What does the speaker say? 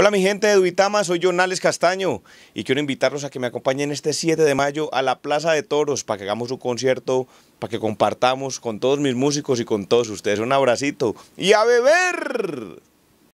Hola mi gente de Duitama, soy Jonales Castaño y quiero invitarlos a que me acompañen este 7 de mayo a la Plaza de Toros para que hagamos un concierto, para que compartamos con todos mis músicos y con todos ustedes. Un abracito y a beber.